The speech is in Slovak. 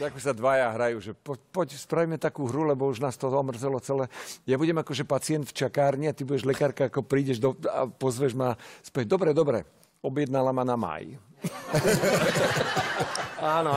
tak sa dvaja hrajú, že po, poď, spravíme takú hru, lebo už nás to omrzelo celé. Ja budem akože pacient v čakárni a ty budeš lekárka, ako prídeš do, a pozveš ma späť. Dobre, dobre. Objednala ma na maj. áno, áno.